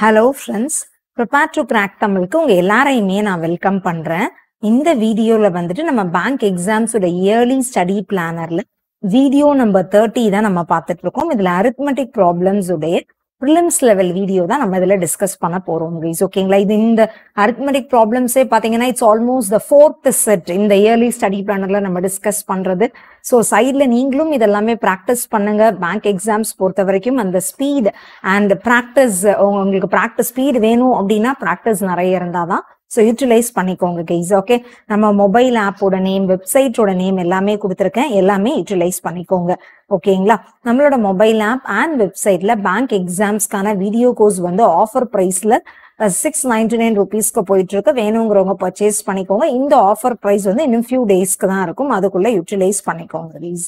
Hello friends prepare to crack தமிழுக்கு உங்க எல்லாரையுமே நான் வெல்கம் பண்றேன் இந்த வீடியோல வந்துட்டு நம்ம பேங்க் எக்ஸாம்ஸோட இயர்லி ஸ்டடி பிளானர்ல வீடியோ நம்பர் தேர்ட்டி தான் நம்ம பார்த்துட்டு இருக்கோம் இதுல அரித்மெட்டிக் ப்ராப்ளம்ஸ் உடைய ப்ரிலிம்ஸ் லெவல் வீடியோ தான் நம்ம இதில் டிஸ்கஸ் பண்ண போகிறோம் கைஸ் ஓகேங்களா இது இந்த அரித்மெட்டிக் ப்ராப்ளம்ஸே பார்த்தீங்கன்னா it's almost the fourth set இந்த இயர்லி ஸ்டடி பிளானில் நம்ம டிஸ்கஸ் பண்ணுறது ஸோ சைடில் நீங்களும் இதெல்லாமே ப்ராக்டிஸ் பண்ணுங்க பேங்க் எக்ஸாம்ஸ் பொறுத்த வரைக்கும் அந்த ஸ்பீட் அண்ட் ப்ராக்டிஸ் உங்களுக்கு ப்ராக்டிஸ் ஸ்பீட் வேணும் அப்படின்னா ப்ராக்டிஸ் நிறைய இருந்தால் தான் ஸோ யூட்டிலைஸ் பண்ணிக்கோங்க கைஸ் ஓகே நம்ம மொபைல் ஆப்போட நேம் வெப்சைட்டோட நேம் எல்லாமே கொடுத்துருக்கேன் எல்லாமே யூட்டிலைஸ் பண்ணிக்கோங்க ஓகேங்களா நம்மளோட மொபைல் ஆப் அண்ட் வெப்சைட்ல பேங்க் எக்ஸாம்ஸ்க்கான வீடியோ கோர்ஸ் வந்து ஆஃபர் ப்ரைஸ்ல சிக்ஸ் நைன்டி நைன் ருபீஸ்க்கு போயிட்டு இருக்கு வேணுங்கிறவங்க பர்ச்சேஸ் பண்ணிக்கோங்க இந்த ஆஃபர் ப்ரைஸ் வந்து இன்னும் ஃபியூ டேஸ்க்கு தான் இருக்கும் அதுக்குள்ள யூட்டிலைஸ் பண்ணிக்கோங்க guys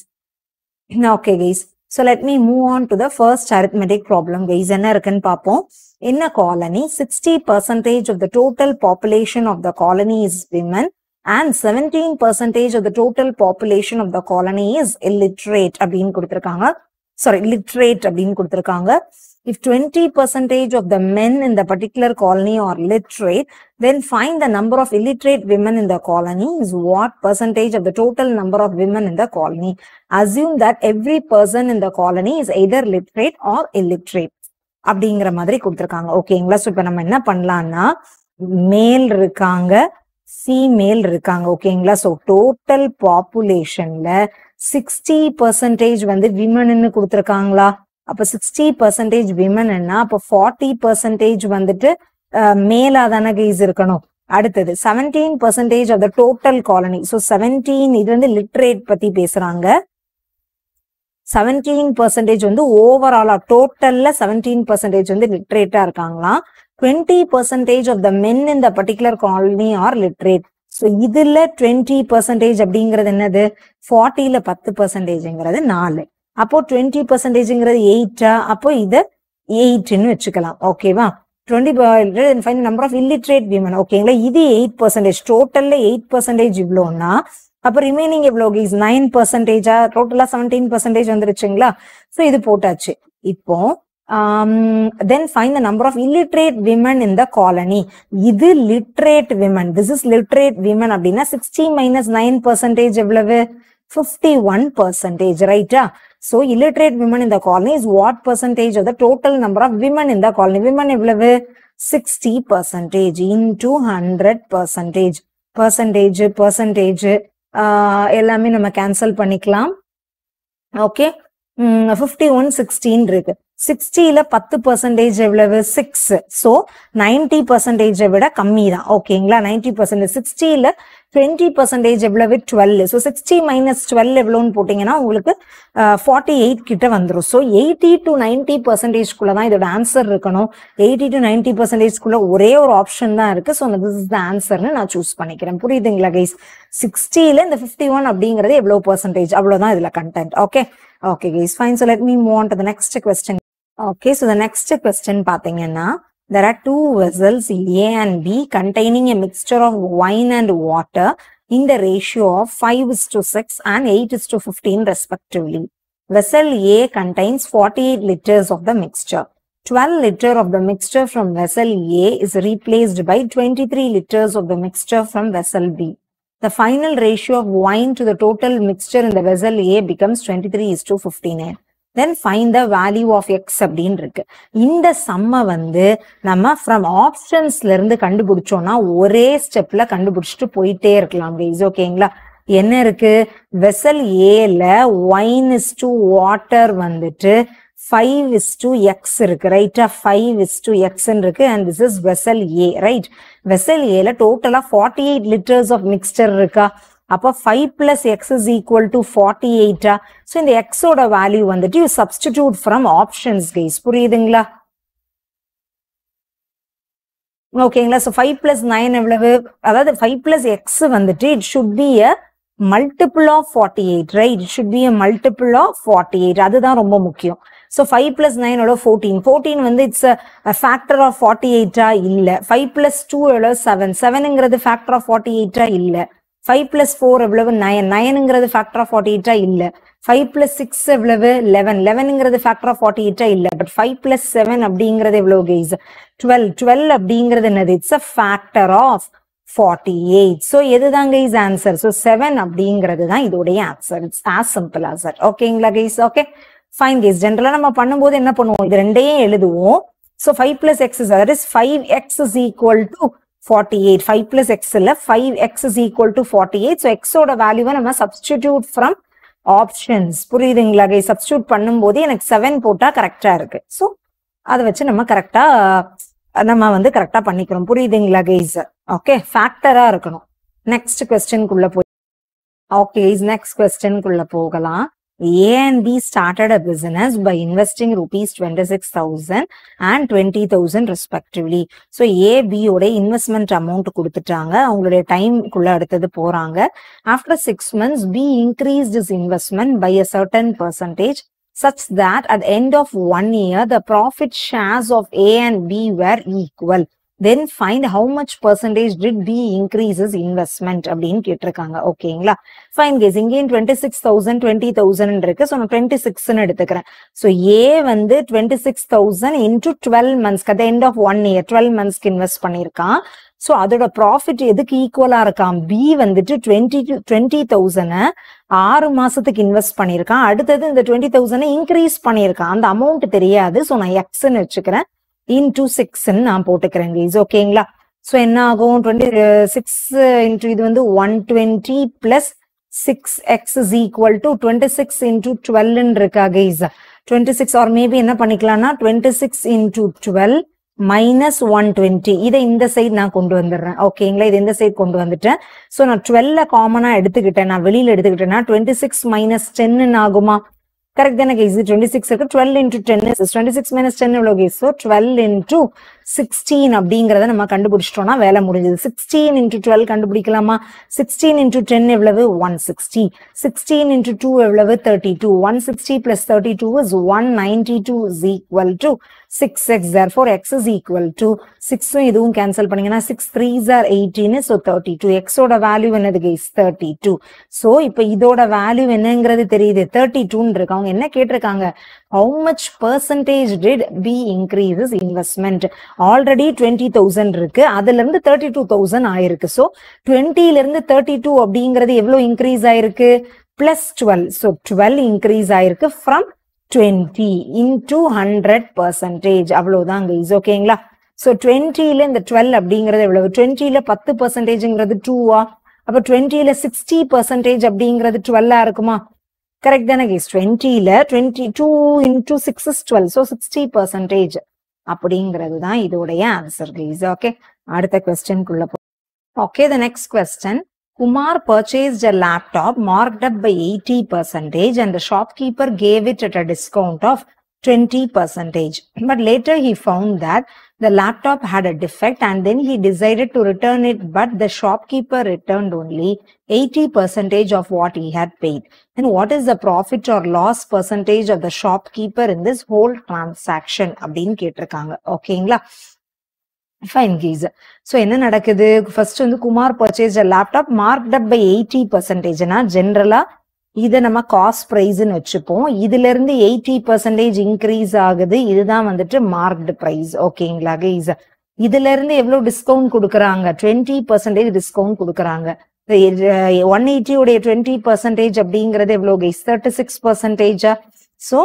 okay guys so let me move on to the first arithmetic problem guys என்ன இருக்குன்னு பார்ப்போம் என்ன colony sixty percentage of the total population of the colony is women and seventeen percentage of the total population of the colony is illiterate அப்படின்னு கொடுத்துருக்காங்க sorry literate அப்படின்னு கொடுத்துருக்காங்க If 20% of the men in the particular colony are literate, then find the number of illiterate women in the colony is what percentage of the total number of women in the colony. Assume that every person in the colony is either literate or illiterate. அப்படிங்கிற மாதிரி கொடுத்துருக்காங்க ஓகேங்களா so இப்போ நம்ம என்ன பண்ணலாம்னா மேல் இருக்காங்க ஃபீமேல் இருக்காங்க ஓகேங்களா ஸோ டோட்டல் பாப்புலேஷன்ல சிக்ஸ்டி பர்சன்டேஜ் வந்து விமன்னு கொடுத்துருக்காங்களா அப்போ சிக்ஸ்டி பர்சன்டேஜ் விமன்னா அப்போ ஃபார்ட்டி பர்சன்டேஜ் வந்துட்டு மேலா தானே கைஸ் இருக்கணும் அடுத்தது seventeen percentage of the total colony so seventeen இது வந்து லிட்ரேட் பத்தி பேசுறாங்க செவன்டீன் பர்சன்டேஜ் வந்து ஓவராலா டோட்டல்ல செவன்டீன் பர்சன்டேஜ் வந்து லிட்ரேட்டா இருக்காங்களாம் twenty percentage of the men இந்த particular colony are literate so இதுல டுவெண்ட்டி பர்சன்டேஜ் அப்படிங்கிறது என்னது ஃபார்ட்டியில பத்து பர்சன்டேஜ்ங்கிறது நாலு அப்போ டுவெண்ட்டி பர்சன்டேஜ்ங்கிறது எயிட்டா அப்போ இதை எயிட்னு வச்சுக்கலாம் ஓகேவா twenty five number of illiterate women ஓகேங்களா இது எயிட் பர்சன்டேஜ் டோட்டல்ல எயிட் பர்சன்டேஜ் இவ்வளோன்னா அப்போ ரிமைனிங் எவ்வளோ கேஸ் நைன் பர்சன்டேஜா டோட்டலா செவன்டீன் பர்சன்டேஜ் வந்துருச்சுங்களா ஸோ இது போட்டாச்சு இப்போ then find the number of illiterate women in the colony இது literate women this is literate women அப்படின்னா சிக்ஸ்டி மைனஸ் நைன் பர்சன்டேஜ் எவ்வளவு ஃபிஃப்டி ஒன் பர்சன்டேஜ் ரைட்டா ஸோ இல்லட்ரேட் விமன் இந்த colony is what percentage of the total number of women இந்த colony women எவ்வளவு sixty percentage into hundred percentage percentage percentage எல்லாமே நம்ம cancel பண்ணிக்கலாம் okay fifty one sixteen இருக்கு சிக்ஸ்டியில பத்து பர்சன்டேஜ் எவ்வளவு சிக்ஸ் ஸோ நைன்டி பர்சன்டேஜை விட கம்மி தான் ஓகேங்களா நைன்டி பர்சன்டேஜ் சிக்ஸ்டியில டுவெண்ட்டி பர்சன்டேஜ் எவ்வளவு twelve so sixty minus twelve எவ்வளோன்னு போட்டிங்கன்னா உங்களுக்கு ஃபார்ட்டி எயிட் கிட்ட வந்துடும் ஸோ எயிட்டி டு நைன்டி குள்ள தான் இதோட ஆன்சர் இருக்கணும் எயிட்டி டு நைன்டி பர்சன்டேஜ்குள்ள ஒரே ஒரு ஆப்ஷன் தான் இருக்கு ஸோ திஸ் த ஆன்சர்னு நான் சூஸ் பண்ணிக்கிறேன் புரியுதுங்களா கைஸ் சிக்ஸ்டியில இந்த ஃபிஃப்டி ஒன் அப்படிங்கிறது எவ்வளோ பர்சன்டேஜ் அவ்வளோதான் இதில் content okay okay guys fine so let me move on to the next question Okay, so the next question பாத்தீங்கன்னா there are two vessels A and B containing a mixture of wine and water in the ratio of 5 is to 6 and 8 is to 15 respectively. Vessel A contains 48 liters of the mixture. 12 liter of the mixture from vessel A is replaced by 23 liters of the mixture from vessel B. The final ratio of wine to the total mixture in the vessel A becomes 23 is to 15. Then find the value of X அப்படின்னு இருக்கு இந்த சம்மை வந்து நம்ம from ஆப்ஷன்ஸ்ல இருந்து கண்டுபிடிச்சோம்னா ஒரே ஸ்டெப்ல கண்டுபிடிச்சிட்டு போயிட்டே இருக்கலாம் கைஸ் ஓகேங்களா என்ன இருக்கு வெசல் ஏல ஒயின் இஸ் டு வாட்டர் வந்துட்டு ஃபைவ் இஸ் டு எக்ஸ் இருக்கு ரைட்டா ஃபைவ் இஸ் டு எக்ஸ்ன்னு இருக்கு and this is vessel A right vessel ஏல டோட்டலா forty eight litres of mixture இருக்கா அப்போ five plus X is equal to forty எயிட்டா ஸோ இந்த எக்ஸோட வேல்யூ வந்துட்டு you substitute from options guys புரியுதுங்களா ஓகேங்களா ஸோ ஃபைவ் பிளஸ் நைன் எவ்வளவு அதாவது ஃபைவ் பிளஸ் எக்ஸ் வந்துட்டு it should be a multiple of forty eight right it should be a multiple of forty eight அதுதான் ரொம்ப முக்கியம் ஸோ ஃபைவ் பிளஸ் நைனோட fourteen fourteen வந்து இட்ஸ் ஃபேக்டர் ஆஃப் ஃபார்ட்டி எயிட்டா இல்லை ஃபைவ் பிளஸ் டூ எவ்வளோ seven செவனுங்கிறது ஃபேக்டர் ஆஃப் ஃபார்ட்டி எயிட்டா இல்லை ஃபைவ் பிளஸ் ஃபோர் எவ்வளவு நயன் நயனுங்கிறது ஃபேக்டர் ஆஃப் ஃபார்ட்டி எயிட்டா இல்ல ஃபைவ் பிளஸ் சிக்ஸ் எவ்வளவு லெவன் லெவனுங்கிறது ஃபேக்டர் ஆஃப் ஃபார்ட்டி எயிட்டா இல்ல பட் ஃபைவ் பிளஸ் செவன் அப்படிங்கிறது எவ்வளவு கேஸ் டுவெல் டுவெல் அப்படிங்கிறது என்னது it's a factor of forty eight so எதுதான் கைஸ் ஆன்சர் ஸோ செவன் அப்படிங்கிறது தான் இதோடைய answer it's as simple answer ஓகேங்களா கைஸ் ஓகே ஃபைன் கேஸ் ஜென்ரலாக நம்ம பண்ணும்போது என்ன பண்ணுவோம் இது ரெண்டையும் எழுதுவோம் so five plus x that is five x is equal to forty eight five plus x இல்லை five x is equal to forty eight so எக்ஸோட வேல்யூவை நம்ம சப்ஸ்டிடியூட் ஃப்ரம் ஆப்ஷன்ஸ் புரியுதுங்களா கை சப்ஸ்டியூட் பண்ணும்போது எனக்கு செவன் போட்டால் கரெக்டாக இருக்கு ஸோ அதை வச்சு நம்ம கரெக்டாக நம்ம வந்து கரெக்டாக பண்ணிக்கிறோம் புரியுதுங்களா கைஸ் ஓகே ஃபேக்டராக இருக்கணும் நெக்ஸ்ட் கொஸ்டின்குள்ளே போய் ஓகே நெக்ஸ்ட் கொஸ்டின் கொஸ்டின்குள்ளே போகலாம் ANB started a business by investing rupees 26,000 and 20,000 respectively. So, so AB உடைய இன்வெஸ்ட்மெண்ட் அமௌண்ட் கொடுத்துட்டாங்க time டைம்குள்ள அடுத்தது போறாங்க After 6 months, B increased his investment by a certain percentage such that at the end of 1 year, the profit shares of A and B were equal. Then find how much percentage did B increases investment அப்படின்னு கேட்டிருக்காங்க ஓகேங்களா fine guys இங்கேயும் twenty six thousand twenty thousand இருக்கு so நான் twenty சிக்ஸ்னு எடுத்துக்கிறேன் so A வந்து twenty six thousand into twelve மந்த்ஸ்க்கு at end of one year twelve மந்த்ஸ்க்கு இன்வெஸ்ட் பண்ணியிருக்கான் ஸோ அதோட ப்ராஃபிட் எதுக்கு ஈக்குவலா இருக்கான் பி வந்துட்டு டுவெண்ட்டி டுவெண்ட்டி தௌசண்ட் ஆறு மாசத்துக்கு இன்வெஸ்ட் பண்ணியிருக்கான் அடுத்தது இந்த டுவெண்ட்டி தௌசண்ட் இன்க்ரீஸ் பண்ணியிருக்கான் அந்த அமௌண்ட் தெரியாது ஸோ நான் எக்ஸ்ன்னு வச்சுக்கிறேன் இன்டூ சிக்ஸ்ன்னு நான் போட்டுக்கிறேன் கைஸ் ஓகேங்களா ஸோ என்ன ஆகும் டுவெண்ட்டி சிக்ஸ் இன்டூ இது வந்து one twenty plus six x is equal to twenty six into twelve இருக்கா guys twenty six or maybe என்ன பண்ணிக்கலாம்னா twenty six into twelve minus one twenty இதை இந்த சைடு நான் கொண்டு வந்துடுறேன் ஓகேங்களா இது இந்த சைடு கொண்டு வந்துட்டேன் ஸோ நான் டுவெல்ல காமனா எடுத்துக்கிட்டேன் நான் வெளியில எடுத்துக்கிட்டேன்னா டுவெண்ட்டி சிக்ஸ் மைனஸ் டென்னு ஆகுமா correct then again is 26 12 into 10 is 26 minus 10 is so 12 into sixteen அப்படிங்கிறத நம்ம கண்டுபிடிச்சிட்டோம்னா வேலை முடிஞ்சது சிக்ஸ்டீன் இன்டூ டுவெல் கண்டுபிடிக்கலாமா சிக்ஸ்டீன் இன்டூ டென் எவ்வளவு one sixty sixteen into two எவ்வளவு thirty two one sixty plus thirty two is one ninety two is equal to six x or four x is equal to சிக்ஸும் இதுவும் cancel பண்ணீங்கன்னா six three or eighteen so thirty two எக்ஸோட value என்னது guys thirty two so இப்போ இதோட value என்னங்கிறது தெரியுது thirty டூன்னு இருக்கு அவங்க என்ன கேட்டிருக்காங்க how much percentage did B increases investment already twenty thousand இருக்கு அதுல இருந்து தேர்ட்டி டூ தௌசண்ட் ஆயிருக்கு ஸோ டுவெண்ட்டில இருந்து தேர்ட்டி டூ அப்படிங்கிறது எவ்வளவு இன்க்ரீஸ் ஆயிருக்கு plus twelve so twelve increase ஆயிருக்கு from twenty into hundred percentage அவ்வளவுதான் இஸ் ஓகேங்களா ஸோ டுவெண்ட்டில இந்த டுவெல் அப்படிங்கிறது எவ்வளவு டுவெண்ட்டில பத்து பர்சன்டேஜ்ங்கிறது டூவா அப்போ டுவெண்ட்டில சிக்ஸ்டி பர்சன்டேஜ் அப்படிங்கிறது டுவெல்லா இருக்குமா கரெக்ட் தானே கேஸ் டுவெண்ட்டில twenty two into six twelve so sixty percentage அப்படிங்கிறது தான் இதோடைய ஆன்சர் பிளீஸ் ஓகே அடுத்த கொஸ்டின்குள்ள போ okay the next question Kumar purchase a laptop mark up by eighty percentage and shopkeeper gave it at a discount of 20 percentage. But later he found that the laptop had a defect and then he decided to return it but the shopkeeper returned only 80 percentage of what he had paid. And what is the profit or loss percentage of the shopkeeper in this whole transaction? அப்படின்னு கேட்டிருக்காங்க ஓகேங்களா fine guys so first நடக்குது Kumar purchased a laptop marked up by eighty percent na generala. இதை நம்ம cost ப்ரைஸ்ன்னு வச்சுப்போம் இதுல இருந்து eighty percentage increase ஆகுது இதுதான் வந்துட்டு மார்க்டு ப்ரைஸ் ஓகேங்களா கைஸ் இதுல இருந்து எவ்வளவு டிஸ்கவுண்ட் கொடுக்குறாங்க டுவெண்ட்டி பர்சன்டேஜ் டிஸ்கவுண்ட் கொடுக்குறாங்க ஒன் எயிட்டியுடைய டுவெண்ட்டி பர்சன்டேஜ் அப்படிங்கிறது எவ்வளோ கைஸ் தேர்ட்டி சிக்ஸ் பர்சன்டேஜா ஸோ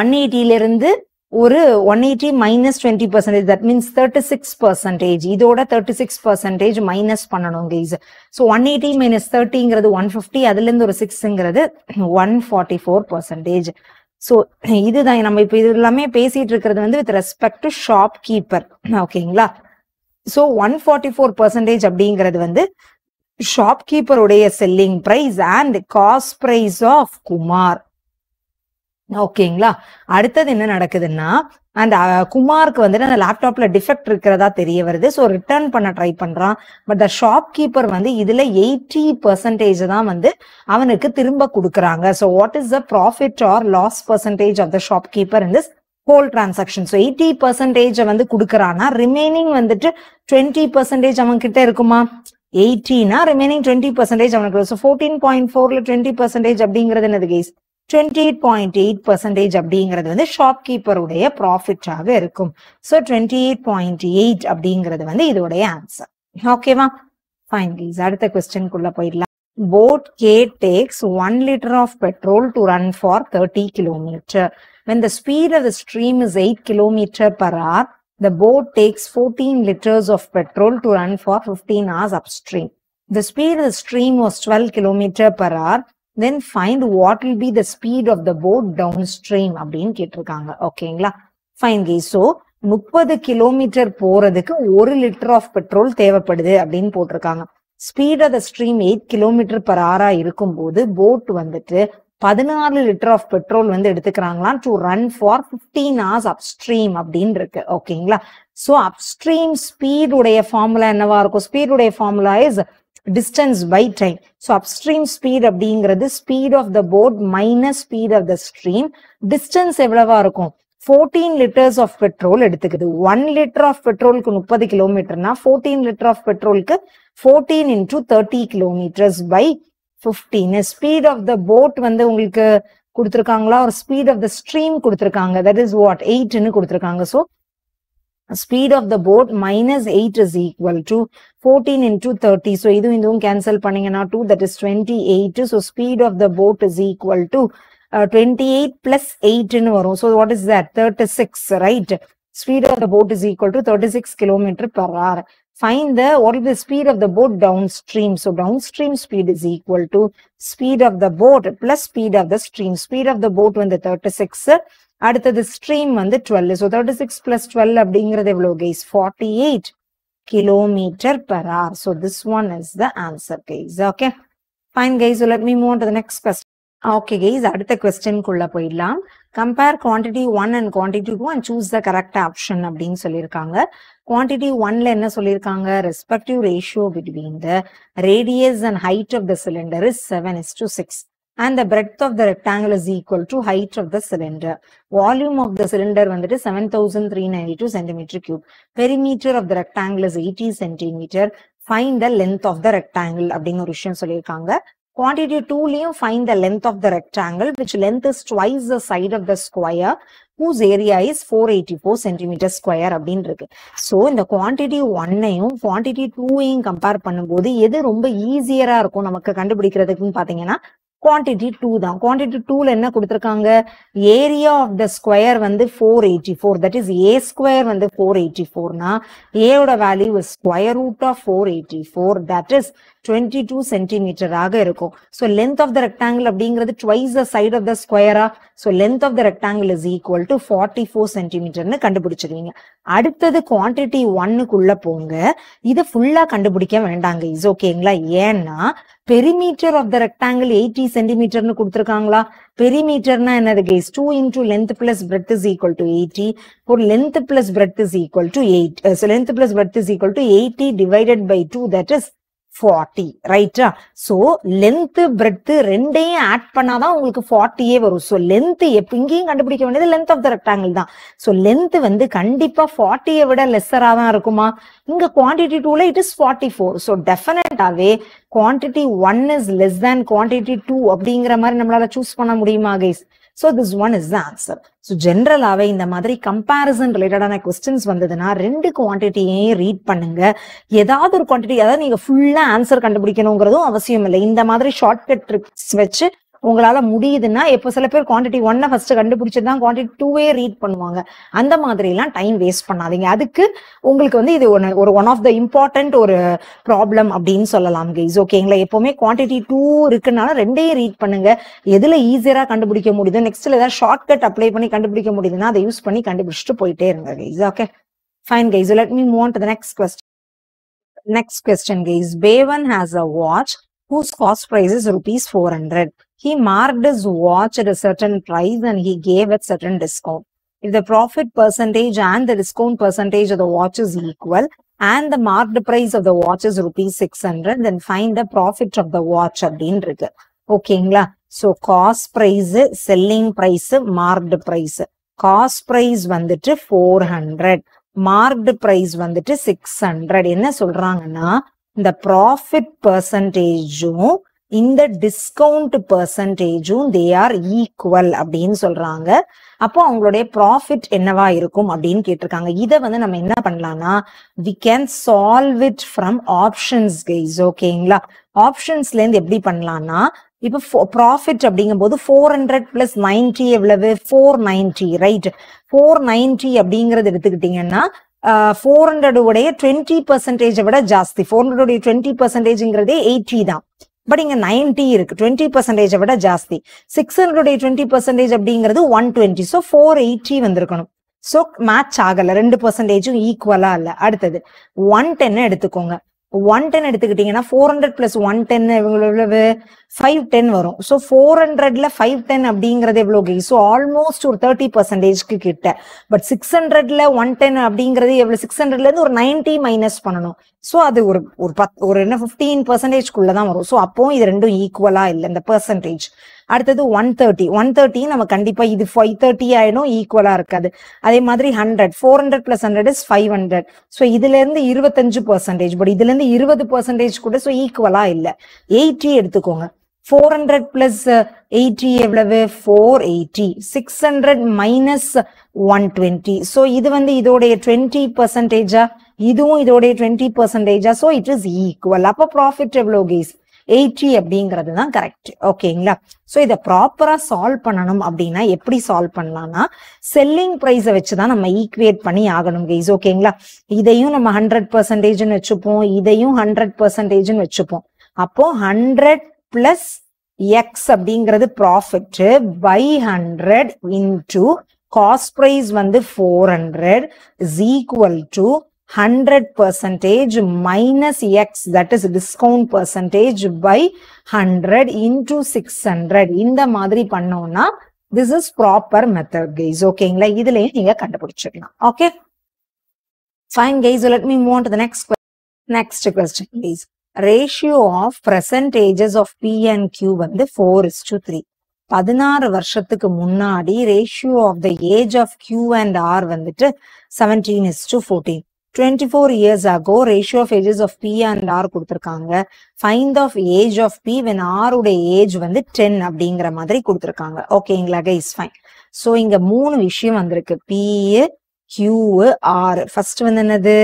ஒன் எயிட்டில இருந்து ஒரு one eighty minus twenty percentage that means thirty six percentage இதோட தேர்ட்டி சிக்ஸ் பர்சன்டேஜ் மைனஸ் பண்ணணும் guys so one eighty minus தேர்ட்டிங்கிறது ஒன் ஃபிஃப்டி அதுலேருந்து ஒரு சிக்ஸுங்கிறது one forty four percentage so இதுதான் நம்ம இப்போ இது எல்லாமே பேசிட்டு இருக்கிறது வந்து with respect to shopkeeper ஓகேங்களா so one forty four percentage அப்படிங்கிறது வந்து ஷாப் கீப்பருடைய selling price and cost price of Kumar ஓகேங்களா அடுத்தது என்ன நடக்குதுன்னா அந்த குமாருக்கு வந்துட்டு அந்த லேப்டாப்ல டிஃபெக்ட் இருக்கிறதா தெரிய வருது ஸோ ரிட்டர்ன் பண்ண ட்ரை பண்றான் பட் த ஷாப் கீப்பர் வந்து இதுல எயிட்டி பர்சன்டேஜ் தான் வந்து அவனுக்கு திரும்ப கொடுக்குறாங்க so what is the profit or loss percentage of the shopkeeper in this whole transaction so eighty percentage வந்து கொடுக்குறான்னா ரிமைனிங் வந்துட்டு டுவெண்ட்டி பர்சன்டேஜ் அவங்க கிட்ட இருக்குமா எயிட்டினா ரிமைனிங் டுவெண்ட்டி பர்சன்டேஜ் அவனுக்கு ஸோ ஃபோர்டீன் பாயிண்ட் ஃபோர்ல டுவெண்ட்டி பர்சன்டேஜ் அப்படிங்கிறது என்னது guys twenty eight point eight percentage அப்படிங்கிறது வந்து ஷாப் கீப்பருடைய ப்ராஃபிட்டாக இருக்கும் so twenty eight point eight அப்படிங்கிறது வந்து இதோடைய ஆன்சர் ஓகேவா ஃபைன் ப்ளீஸ் அடுத்த கொஸ்டின்குள்ள போயிடலாம் boat K takes 1 liter of petrol to run for 30 kilometer. When the speed of the stream is 8 kilometer per hour, the boat takes 14 liters of petrol to run for 15 hours upstream. The speed of the stream was 12 kilometer per hour then find what will be the speed of the boat downstream அப்படின்னு கேட்டிருக்காங்க ஓகேங்களா fine கே so முப்பது kilometre போறதுக்கு ஒரு litre of petrol தேவைப்படுது அப்படின்னு போட்டிருக்காங்க speed of the stream eight kilometre per இருக்கும் போது போட் வந்துட்டு பதினாறு லிட்டர் ஆஃப் பெட்ரோல் வந்து எடுத்துக்கிறாங்களாம் to run for fifteen hours upstream அப்படின்னு இருக்கு ஓகேங்களா ஸோ அப்ஸ்ட்ரீம் ஸ்ட்ரீம் ஸ்பீடுடைய ஃபார்முலா என்னவா இருக்கும் ஸ்பீடுடைய formula is distance by time. So upstream speed அப்படிங்கிறது speed of the boat minus speed of the stream distance எவ்வளவா இருக்கும் ஃபோர்டீன் லிட்டர்ஸ் ஆஃப் பெட்ரோல் எடுத்துக்குது ஒன் லிட்டர் ஆஃப் பெட்ரோலுக்கு முப்பது கிலோமீட்டர்னா ஃபோர்டீன் லிட்டர் ஆஃப் பெட்ரோலுக்கு fourteen into thirty kilometres by fifteen speed of the boat வந்து உங்களுக்கு கொடுத்துருக்காங்களா ஒரு ஸ்பீட் ஆஃப் த ஸ்ட்ரீம் கொடுத்துருக்காங்க தட் இஸ் வாட் எயிட்னு கொடுத்துருக்காங்க so speed of the boat minus 8 is equal to 14 into 30. So, idu idu cancel panning 2 that is 28. So, speed of the boat is equal to uh, 28 plus 8 in varo. So, what is that? 36, right? Speed of the boat is equal to 36 kilometer per hour. Find the, what is the speed of the boat downstream? So, downstream speed is equal to speed of the boat plus speed of the stream. Speed of the boat when the 36 அடுத்தது stream வந்து twelve so thirty six plus twelve அப்படிங்கிறது எவ்வளோ guys forty eight kilometre per hour so this one is the answer guys okay fine guys let me move to next question okay guys அடுத்த கொஸ்டின்குள்ள போயிடலாம் compare quantity one and quantity two and choose the correct option அப்படின்னு சொல்லியிருக்காங்க quantity ஒன்ல என்ன சொல்லியிருக்காங்க respective ratio between the radius and height of the cylinder is seven is to six and the breadth of the rectangle is equal to height of the cylinder. Volume of the cylinder வந்துட்டு seven thousand three ninety two centimetre cube perimeter of the rectangle is eighty centimetre find the length of the rectangle அப்படின்னு ஒரு விஷயம் சொல்லியிருக்காங்க quantity டூலையும் find the length of the rectangle which length is twice the side of the square whose area is four eighty four centimetre square அப்படின்னு இருக்கு so இந்த quantity ஒன்னையும் quantity டூவையும் compare பண்ணும்போது எது ரொம்ப ஈஸியரா இருக்கும் நமக்கு கண்டுபிடிக்கிறதுக்குன்னு பாத்தீங்கன்னா குவான்டிட்டி டூ தான் குவான்டிட்டி டூல என்ன கொடுத்துருக்காங்க ஏரியா ஆஃப் த ஸ்கொயர் வந்து four eighty four that is A square வந்து ஃபோர் எயிட்டி ஃபோர்னா ஏயோட value square root of four eighty four that is twenty two சென்டிமீட்டராக இருக்கும் so length of the rectangle அப்படிங்கிறது twice the side of the ஸ்கொயரா so length of the rectangle is equal to forty four சென்டிமீட்டர்னு கண்டுபிடிச்சிருவீங்க அடுத்தது quantity ஒன்னுக்குள்ள போங்க இதை ஃபுல்லா கண்டுபிடிக்க வேண்டாங்க இஸ் ஓகேங்களா ஏன்னா perimeter of the rectangle eighty சென்டிமீட்டர்னு கொடுத்துருக்காங்களா பெரிமீட்டர்னா என்னது guys two into length plus breadth is equal to eighty ஒரு length plus breadth is equal to eight length plus breadth is equal to eighty divided by two that is forty ரைட்டா so length breadth ரெண்டையும் add பண்ணாதான் உங்களுக்கு ஃபார்ட்டியே வரும் so length எப் இங்கேயும் கண்டுபிடிக்க வேண்டியது லென்த் ஆஃப் த ரெக்டாங்கிள் தான் ஸோ லென்த்து வந்து கண்டிப்பாக ஃபார்ட்டியை விட லெஸ்ஸராக தான் இருக்குமா இங்கே குவான்டிட்டி டூல it is forty four so டெஃபினட்டாகவே quantity one is less than quantity two அப்படிங்கிற மாதிரி நம்மளால சூஸ் பண்ண முடியுமா guys so this one is the answer so ஜென்ரலாகவே இந்த மாதிரி கம்பேரிசன் ரிலேட்டடான கொஸ்டின்ஸ் வந்ததுன்னா ரெண்டு குவான்டிட்டியையும் ரீட் பண்ணுங்க ஏதாவது ஒரு குவான்டிட்டி அதாவது நீங்கள் ஃபுல்லாக ஆன்சர் கண்டுபிடிக்கணுங்கிறதும் அவசியம் இல்லை இந்த மாதிரி ஷார்ட்கட் ட்ரிக்ஸ் வச்சு உங்களால முடியுதுன்னா இப்போ சில பேர் குவான்டிட்டி ஒன்னை ஃபர்ஸ்ட் கண்டுபிடிச்சு தான் குவான்டிட்டி டூவே ரீட் பண்ணுவாங்க அந்த மாதிரிலாம் டைம் வேஸ்ட் பண்ணாதீங்க அதுக்கு உங்களுக்கு வந்து இது ஒன்று ஒரு ஒன் ஆஃப் த இம்பார்ட்டன்ட் ஒரு ப்ராப்ளம் அப்படின்னு சொல்லலாம் கைஸ் ஓகேங்களா எப்போவுமே குவான்டிட்டி டூ இருக்குனால ரெண்டையும் ரீட் பண்ணுங்க எதுல ஈஸியாக கண்டுபிடிக்க முடியுது நெக்ஸ்ட்ல ஏதாவது ஷார்ட் கட் அப்ளை பண்ணி கண்டுபிடிக்க முடியுதுன்னா அதை யூஸ் பண்ணி கண்டுபிடிச்சிட்டு போயிட்டே இருங்க guys okay fine guys let me move to the next question next question guys Pavan has a watch whose cost price is rupees four hundred he marked his watch at a certain price and he gave it certain discount. If the profit percentage and the discount percentage of the watch is equal and the marked price of the watch is rupees 600, then find the profit of the watch அப்படின்னு இருக்கு ஓகேங்களா so cost price selling price marked price cost price வந்துட்டு four hundred marked price வந்துட்டு six hundred என்ன சொல்றாங்கன்னா இந்த profit பர்சன்டேஜும் இந்த டிஸ்கவுண்ட் பர்சன்டேஜும் தே ஆர் ஈக்குவல் அப்படின்னு சொல்றாங்க அப்போ அவங்களுடைய ப்ராஃபிட் என்னவா இருக்கும் அப்படின்னு கேட்டிருக்காங்க இதை வந்து நம்ம என்ன பண்ணலாம்னா we can solve it from options guys ஓகேங்களா ஆப்ஷன்ஸ்ல இருந்து எப்படி பண்ணலாம்னா இப்போ ப்ராஃபிட் அப்படிங்கும் போது ஃபோர் ஹண்ட்ரட் பிளஸ் நைன்டி எவ்வளவு four ninety right four ninety அப்படிங்கறது எடுத்துக்கிட்டீங்கன்னா ஃபோர் உடைய டுவெண்ட்டி பர்சன்டேஜை விட ஜாஸ்தி ஃபோர் உடைய டுவெண்ட்டி பர்சன்டேஜ்ங்கிறதே எயிட்டி தான் பட் இங்க நைன்டி இருக்கு டுவெண்ட்டி பர்சன்டேஜை விட ஜாஸ்தி சிக்ஸ் ஹண்ட்ரட் டுவெண்ட்டி பர்சன்டேஜ் அப்படிங்கிறது one twenty so four eighty வந்திருக்கணும் ஸோ மேட்ச் ஆகல ரெண்டு பர்சன்டேஜும் ஈக்குவலா இல்ல அடுத்தது ஒன் டென்னு எடுத்துக்கோங்க ஒன் டென் எடுத்துக்கிட்டீங்கன்னா four hundred plus one ten இவங்களோட ஃபைவ் டென் வரும் ஸோ ஃபோர் ஹண்ட்ரட்ல ஃபைவ் டென் அப்படிங்கிறது எவ்வளோ கே ஸோ ஆல்மோஸ்ட் ஒரு தேர்ட்டி பர்சன்டேஜ்க்கு கிட்ட பட் சிக்ஸ் ஹண்ட்ரட்ல ஒன் டென் அப்படிங்கிறது எவ்வளோ சிக்ஸ் ஹண்ட்ரட்லேருந்து ஒரு நைன்டி மைனஸ் பண்ணணும் ஸோ அது ஒரு ஒரு பத் ஒரு என்ன ஃபிஃப்டீன் பர்சன்டேஜ்க்குள்ள தான் வரும் ஸோ அப்போ இது ரெண்டும் ஈக்குவலாக இல்லை இந்த பர்சன்டேஜ் அடுத்தது ஒன் தேர்ட்டி ஒன் தேர்ட்டி நம்ம கண்டிப்பா இது ஃபைவ் தேர்ட்டி ஆயிடும் ஈக்குவலா இருக்காது அதே மாதிரி hundred four hundred plus hundred is five hundred so இதுல இருந்து இருபத்தஞ்சு பர்சன்டேஜ் பட் இதுல இருந்து இருபது பர்சன்டேஜ் கூட ஸோ ஈக்குவலா இல்லை எயிட்டி எடுத்துக்கோங்க ஃபோர் ஹண்ட்ரட் பிளஸ் எயிட்டி எவ்வளவு four eighty six hundred minus one twenty so இது வந்து இதோடைய டுவெண்ட்டி பர்சன்டேஜா இதுவும் இதோடைய டுவெண்ட்டி பர்சன்டேஜா ஸோ இட் இஸ் ஈக்குவல் அப்போ ப்ராஃபிட் எவ்வளோ கேஸ் எயிட்டி அப்படிங்கிறது தான் கரெக்ட் ஓகேங்களா ஸோ இதை ப்ராப்பராக சால்வ் பண்ணணும் அப்படின்னா எப்படி சால்வ் பண்ணலாம்னா செல்லிங் ப்ரைஸை வச்சு தான் நம்ம ஈக்குவேட் பண்ணி ஆகணும் கைஸ் ஓகேங்களா இதையும் நம்ம ஹண்ட்ரட் பர்சன்டேஜ்னு வச்சுப்போம் இதையும் ஹண்ட்ரட் பர்சன்டேஜ்னு வச்சுப்போம் அப்போ ஹண்ட்ரட் பிளஸ் எக்ஸ் அப்படிங்கிறது profit by hundred into cost price வந்து four hundred is equal to 100 percentage minus x that is discount percentage by 100 into 600 இந்த மாதிரி பண்ணோம்னா this is proper method guys ஓகேங்களா இதுலயும் நீங்க கண்டுபிடிச்சிடலாம் okay fine guys let me move to the next next question guys ratio of percentages of P and Q வந்து four is to three பதினாறு வருஷத்துக்கு முன்னாடி ratio of the age of Q and R வந்துட்டு seventeen is to fourteen twenty four years ratio ratio ages ages of P and R Find of of age of B when உடை age வந்து ten அப்படிங்கிற மாதிரி Okay, ஓகேங்களா is fine So, இங்க மூணு விஷயம் வந்திருக்கு P, Q, ஆர் ஃபர்ஸ்ட் வந்து என்னது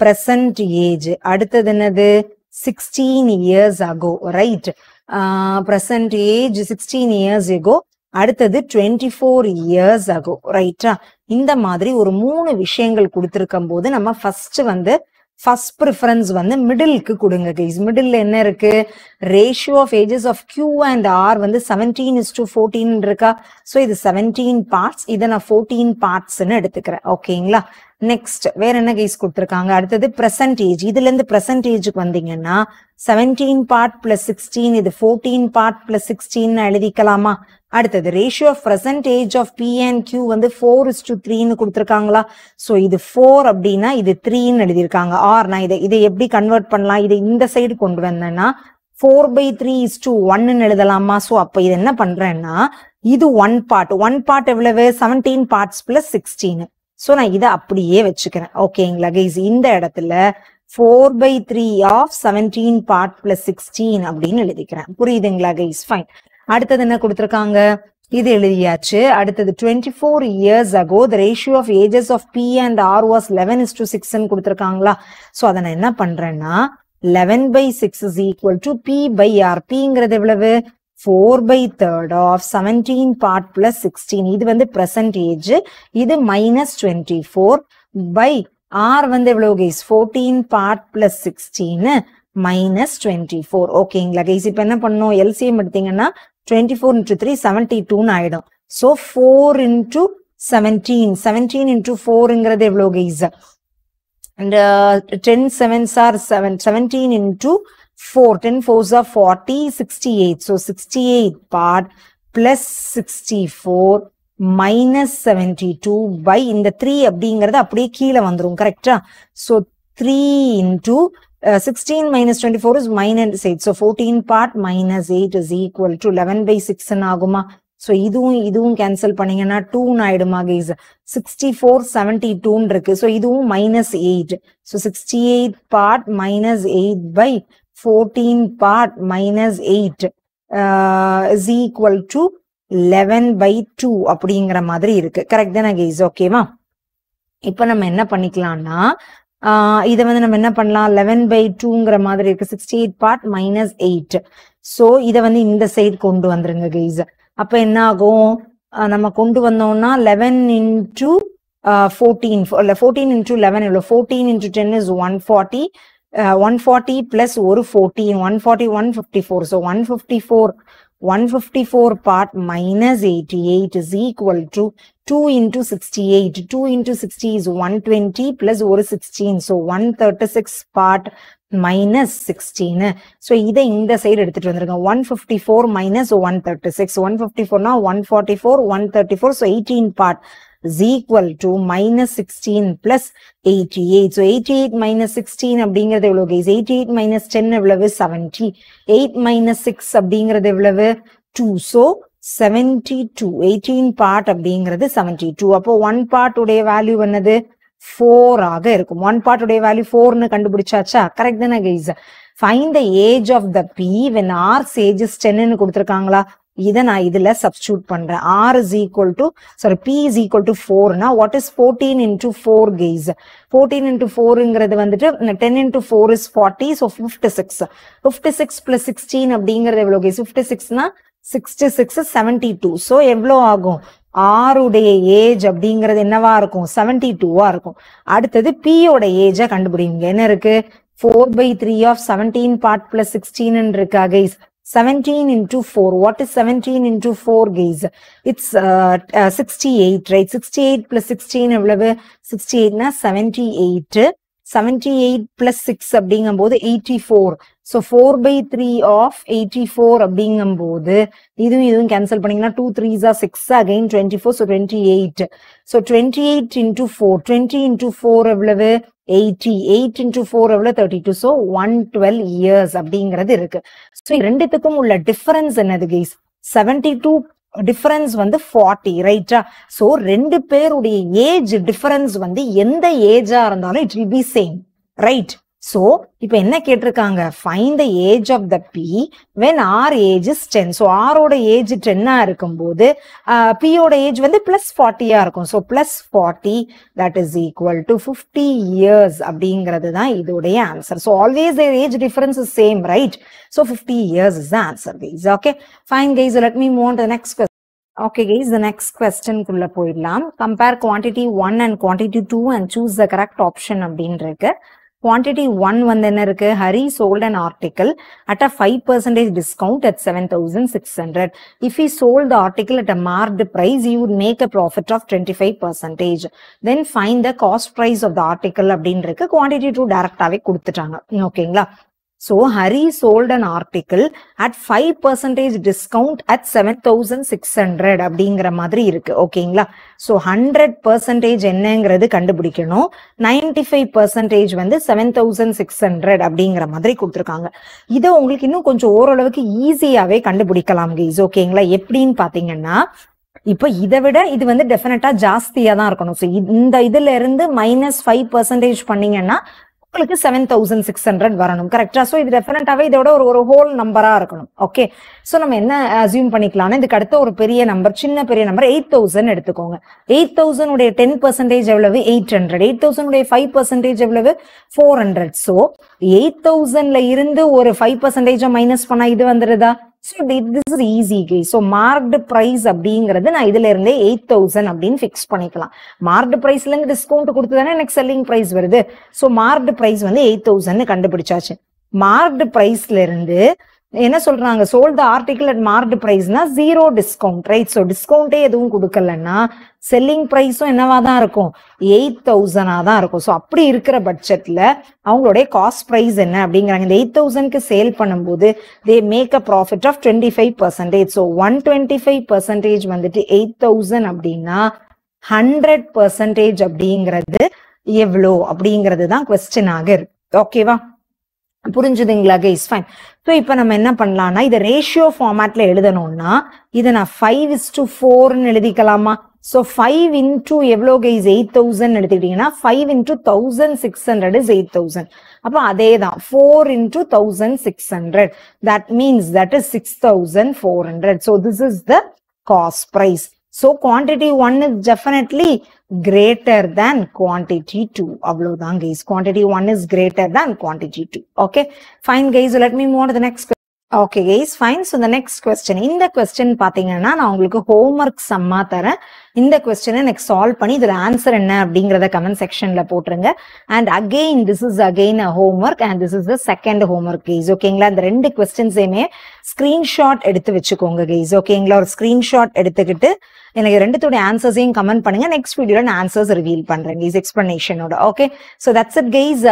age. ஏஜ் அடுத்தது என்னது sixteen years ago right 16 age sixteen years அடுத்தது டுவெண்ட்டி ஃபோர் இயர்ஸ் Right. ரைட்டா இந்த மாதிரி ஒரு மூணு விஷயங்கள் கொடுத்துருக்கும் போது நம்ம ஃபர்ஸ்ட் வந்து ஃபர்ஸ்ட் ப்ரிஃபரன்ஸ் வந்து மிடிலுக்கு கொடுங்க கைஸ் மிடில் என்ன இருக்கு ratio of ages of Q and R வந்து செவன்டீன் இஸ் டு ஃபோர்டீன் இருக்கா ஸோ இது செவன்டீன் பார்ட்ஸ் இதை நான் ஃபோர்டீன் பார்ட்ஸ்ன்னு எடுத்துக்கிறேன் ஓகேங்களா நெக்ஸ்ட் வேற என்ன கைஸ் கொடுத்துருக்காங்க அடுத்தது பிரசன்டேஜ் இதுல இருந்து பிரசன்டேஜுக்கு வந்தீங்கன்னா செவன்டீன் பார்ட் பிளஸ் சிக்ஸ்டீன் இது ஃபோர்டீன் பார்ட் பிளஸ் சிக்ஸ்டீன் எழுதிக்கலாமா அடுத்தது ratio of present age of P and Q வந்து ஃபோர் இஸ் டு த்ரீன்னு கொடுத்துருக்காங்களா ஸோ இது ஃபோர் அப்படின்னா இது த்ரீன்னு எழுதியிருக்காங்க ஆர் நான் இதை இதை எப்படி கன்வெர்ட் பண்ணலாம் இதை இந்த சைடு கொண்டு வந்தேன்னா four by three is to ஒன்னு எழுதலாமா ஸோ அப்போ இது என்ன பண்றேன்னா இது ஒன் பார்ட் ஒன் பார்ட் எவ்வளவு seventeen parts plus sixteen so நான் இதை அப்படியே வச்சுக்கிறேன் ஓகேங்களா கைஸ் இந்த இடத்துல four by three of seventeen part plus sixteen அப்படின்னு எழுதிக்கிறேன் புரியுதுங்களா கைஸ் ஃபைன் அடுத்தது என்ன கொடுத்துருக்காங்க இது எழுதியாச்சு அடுத்தது twenty four years ago the ratio of ages of P and R was eleven is to சிக்ஸ்ன்னு கொடுத்துருக்காங்களா ஸோ அதை நான் என்ன பண்றேன்னா eleven by six is equal to P by R பிங்கிறது எவ்வளவு four by third of seventeen part plus sixteen இது வந்து ப்ரெசன்ட் ஏஜ் இது minus twenty four by R வந்து எவ்வளோ guys fourteen part plus sixteen minus twenty four ஓகேங்களா guys இப்போ என்ன பண்ணும் எல்சிஎம் எடுத்தீங்கன்னா twenty four into three seventy டூன்னு ஆயிடும் so four into seventeen seventeen into ஃபோருங்கிறது எவ்வளோ guys and ten sevens are seven seventeen into four ten fours are forty sixty eight so sixty eight part plus sixty four minus seventy two by இந்த three அப்படிங்கிறது அப்படியே கீழே வந்துடும் கரெக்டா so three into Uh, 16 minus 24 is minus 8. So 14 part minus 8 is equal to 11 by 6 ஆகுமா so இதுவும் இதுவும் cancel பண்ணீங்கன்னா டூன்னு ஆயிடுமா கைஸ் சிக்ஸ்டி ஃபோர் செவன்டி டூன்னு இருக்கு ஸோ இதுவும் minus eight so sixty eight part minus eight by fourteen part minus eight is equal to eleven by two அப்படிங்கிற மாதிரி இருக்கு கரெக்ட் தானே கைஸ் ஓகேவா இப்போ நம்ம என்ன பண்ணிக்கலாம்னா இதை வந்து நம்ம என்ன பண்ணலாம் லெவன் பை டூங்கிற மாதிரி இருக்கு sixty eight part minus eight so இதை வந்து இந்த சைடு கொண்டு வந்துருங்க கைஸ் அப்போ என்ன ஆகும் நம்ம கொண்டு வந்தோம்னா eleven into fourteen fourteen into eleven எவ்வளோ fourteen into ten is one forty one forty plus ஒரு fourteen one forty one fifty four so one fifty four one fifty four part minus eighty eight is equal to two into sixty eight two into sixty is one twenty plus ஒரு sixteen so one thirty six part minus சிக்ஸ்டீனு so இதை இந்த side எடுத்துட்டு வந்திருக்கேன் one fifty four minus one thirty six one fifty ஃபோர்னா one forty four one thirty four so eighteen part is equal to minus sixteen plus eighty eight so eighty eight minus sixteen அப்படிங்கிறது எவ்வளோ guys eighty eight minus ten எவ்வளவு seventy eight minus six அப்படிங்கிறது எவ்வளவு two so seventy two eighteen part அப்படிங்கிறது seventy two அப்போ one part உடைய value என்னது four ஆக இருக்கும் ஒன் பார்ட் உடைய வேல்யூ ஃபோர்னு கண்டுபிடிச்சாச்சா கரெக்ட் தானே guys fine the age of the P when R age டென்னு கொடுத்துருக்காங்களா இதை நான் இதுல சப்ஸ்டியூட் பண்றேன் R is equal to sorry P is equal to ஃபோர்னா what is fourteen into four guys fourteen into ஃபோருங்கிறது வந்துட்டு ten into four is forty so fifty six fifty six plus sixteen அப்படிங்கிறது எவ்வளோ கேஸ் ஃபிஃப்டி சிக்ஸ்னா sixty six seventy two so எவ்வளோ ஆகும் ஆருடைய age அப்படிங்கிறது என்னவா இருக்கும் செவன்டி டூவா இருக்கும் அடுத்தது பியோட ஏஜை கண்டுபிடிங்க என்ன இருக்கு four by three of seventeen part plus sixteen இருக்கா அகைஸ் seventeen into four what is seventeen into four guys it's sixty eight right sixty eight plus sixteen எவ்வளவு சிக்ஸ்டி எயிட்னா seventy eight seventy eight plus six அப்படிங்கும் போது eighty four so four by three of eighty four அப்படிங்கும் போது இதுவும் இதுவும் cancel பண்ணீங்கன்னா two த்ரீஸா six again twenty four so twenty eight so twenty eight into four twenty into four எவ்வளவு eighty eight into four எவ்வளவு thirty two so one twelve years அப்படிங்கிறது இருக்கு ஸோ ரெண்டுத்துக்கும் உள்ள டிஃபரன்ஸ் என்னது கேஸ் செவன்டி டூ டிஃபரன்ஸ் வந்து forty ரைட்டா so ரெண்டு பேருடைய ஏஜ் டிஃபரன்ஸ் வந்து எந்த ஏஜா இருந்தாலும் it will be same right so இப்ப என்ன கேட்டிருக்காங்க find the age of the P when R age is ten so ஆரோட ஏஜ் டென்னா இருக்கும்போது பியோட ஏஜ் வந்து ப்ளஸ் ஃபார்ட்டியா இருக்கும் so plus forty that is equal to fifty years அப்படிங்கிறது தான் இதோடைய answer so always their age difference is same right so fifty years is answer guys okay fine guys let me move next question okay guys the next கொஸ்டின்குள்ள போயிடலாம் compare quantity one and quantity two and choose the correct option அப்படின்னு இருக்கு quantity one வந்து என்ன இருக்கு Hari sold and article at a five percentage discount at seven thousand six hundred if you sold the article at a marked price you make a profit of twenty five percentage then find the cost price of the article அப்படின்னு இருக்கு quantity two டேரக்டாவே கொடுத்துட்டாங்க ஓகேங்களா so Hari So at five percentage discount at seven thousand six hundred அப்படிங்கிற மாதிரி இருக்கு ஓகேங்களா so hundred percentage என்னங்கிறது கண்டுபிடிக்கணும் நைன்டி ஃபைவ் பர்சன்டேஜ் வந்து செவன் தௌசண்ட் சிக்ஸ் ஹண்ட்ரட் அப்படிங்கிற மாதிரி கொடுத்துருக்காங்க இதை உங்களுக்கு இன்னும் கொஞ்சம் ஓரளவுக்கு ஈஸியாவே கண்டுபிடிக்கலாம் கைஸ் ஓகேங்களா எப்படின்னு பாத்தீங்கன்னா இப்போ இதை விட இது வந்து டெஃபினட்டா ஜாஸ்தியா தான் இருக்கணும் ஸோ இந்த இதுல இருந்து மைனஸ் ஃபைவ் பர்சன்டேஜ் பண்ணீங்கன்னா உங்களுக்கு செவன் தௌசண்ட் சிக்ஸ் ஹண்ட்ரட் வரணும் கரெக்டா சோ இது டெஃபினட்டாவே இதோட ஒரு ஒரு ஹோல் நம்பரா இருக்கணும் ஓகே சோ நம்ம என்ன அசியூம் பண்ணிக்கலாம்னா இதுக்கு அடுத்த ஒரு பெரிய நம்பர் சின்ன பெரிய நம்பர் எயிட் தௌசண்ட் எடுத்துக்கோங்க எயிட் தௌசண்ட் உடைய டென் பர்சன்டேஜ் எவ்வளவு எயிட் ஹண்ட்ரட் எயிட் தௌசண்ட் உடைய ஃபைவ் பர்சன்டேஜ் எவ்வளவு ஃபோர் ஹண்ட்ரட் சோ எயிட் தௌசண்ட்ல இருந்து ஒரு ஃபைவ் பர்சன்டேஜை மைனஸ் பண்ணா இது வந்துருதா so this is easy guys so marked price அப்படிங்கிறது நான் இதுல இருந்தே எயிட் தௌசண்ட் அப்படின்னு ஃபிக்ஸ் பண்ணிக்கலாம் மார்க்டு ப்ரைஸ்ல இருந்து டிஸ்கவுண்ட் கொடுத்து தானே எனக்கு செல்லிங் ப்ரைஸ் வருது ஸோ மார்க்டு ப்ரைஸ் வந்து எயிட் தௌசண்ட் கண்டுபிடிச்சாச்சு மார்க்டு ப்ரைஸ்ல இருந்து என்ன சொல்றாங்க sold the article at marked ப்ரைஸ்னா ஜீரோ டிஸ்கவுண்ட் ரைட் ஸோ டிஸ்கவுண்டே எதுவும் கொடுக்கலன்னா செல்லிங் ப்ரைஸும் என்னவா தான் இருக்கும் எயிட் தௌசண்டாக தான் இருக்கும் ஸோ அப்படி இருக்கிற பட்ஜெட்டில் அவங்களுடைய காஸ்ட் ப்ரைஸ் என்ன அப்படிங்கிறாங்க இந்த எயிட் தௌசண்ட்க்கு சேல் பண்ணும்போது they make a profit of twenty five percentage so one twenty five percentage வந்துட்டு எயிட் தௌசண்ட் அப்படின்னா ஹண்ட்ரட் பர்சன்டேஜ் அப்படிங்கிறது எவ்வளோ அப்படிங்கிறது தான் ஆக இருக்கு ஓகேவா புரிஞ்சுதுங்களா கைஸ் ஃபைன் ஸோ இப்போ நம்ம என்ன பண்ணலாம்னா இதை ரேஷியோ ஃபார்மேட்டில் எழுதணும்னா இதை நான் ஃபைவ் இஸ் டு ஃபோர்னு எழுதிக்கலாமா ஸோ ஃபைவ் இன்டூ எவ்வளோ கைஸ் எயிட் தௌசண்ட் எடுத்துக்கிட்டிங்கன்னா five into thousand six hundred is eight thousand அப்போ அதே தான் four into thousand six hundred that means that is six thousand four hundred so this is the cost price so quantity one is definitely greater than quantity two அவ்வளவுதான் guys quantity one is greater than quantity two okay fine guys let me move next okay guys fine so the next question இந்த question பாத்தீங்கன்னா நான் உங்களுக்கு homework சம்மா தரேன் இந்த கொஸ்டினை எனக்கு solve பண்ணி இதோட ஆன்சர் என்ன அப்படிங்கிறத கமெண்ட் செக்ஷன்ல போட்டுருங்க and again this is again a homework and this is the second homework guys ஓகேங்களா இந்த ரெண்டு கொஸ்டின்ஸையுமே ஸ்கிரீன்ஷாட் எடுத்து வச்சுக்கோங்க கைஸ் ஓகேங்களா ஒரு ஸ்கிரீன்ஷாட் எடுத்துக்கிட்டு எனக்கு ரெண்டுத்தோட ஆன்சர்ஸையும் கமெண்ட் பண்ணுங்க நெக்ஸ்ட் வீடியோல நான் ஆன்சர்ஸ் ரிவீல் பண்றேன் கேஸ் எக்ஸ்பிளனேஷனோட okay so that's it guys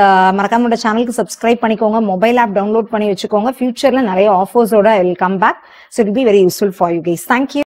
மறக்காம சேனலுக்கு சப்ஸ்கிரைப் பண்ணிக்கோங்க மொபைல் ஆப் டவுன்லோட் பண்ணி வச்சுக்கோங்க ஃபியூச்சர்ல நிறைய ஆஃபர்ஸோட will come back so it be very useful for you guys thank you